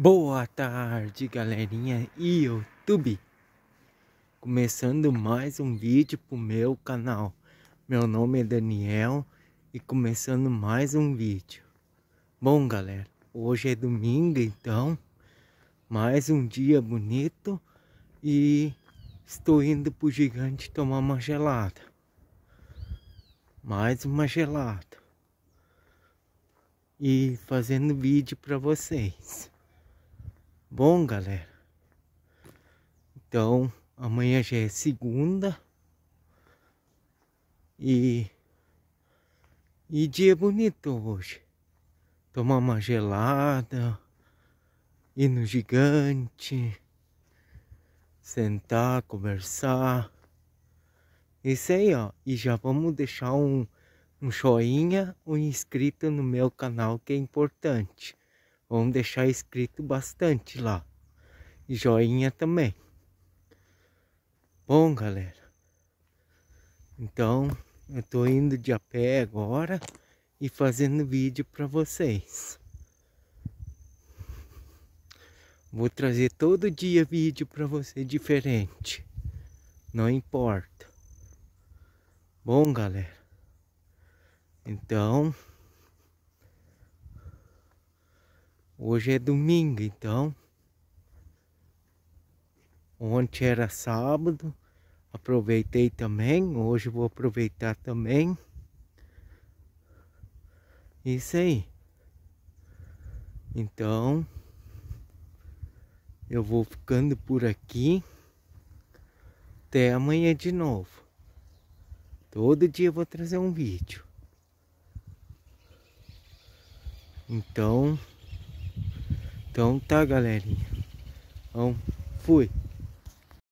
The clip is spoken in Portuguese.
Boa tarde, galerinha e YouTube. Começando mais um vídeo pro meu canal. Meu nome é Daniel e começando mais um vídeo. Bom, galera, hoje é domingo, então mais um dia bonito e estou indo pro gigante tomar uma gelada. Mais uma gelada. E fazendo vídeo para vocês bom, galera? Então, amanhã já é segunda. E... E dia bonito hoje. Tomar uma gelada. Ir no gigante. Sentar, conversar. Isso aí, ó. E já vamos deixar um, um joinha, um inscrito no meu canal que é importante. Vamos deixar escrito bastante lá. E joinha também. Bom, galera. Então, eu tô indo de a pé agora e fazendo vídeo para vocês. Vou trazer todo dia vídeo para você diferente. Não importa. Bom, galera. Então, Hoje é domingo, então. Ontem era sábado. Aproveitei também. Hoje vou aproveitar também. Isso aí. Então, eu vou ficando por aqui. Até amanhã de novo. Todo dia eu vou trazer um vídeo. Então... Então tá, galerinha. Então, fui.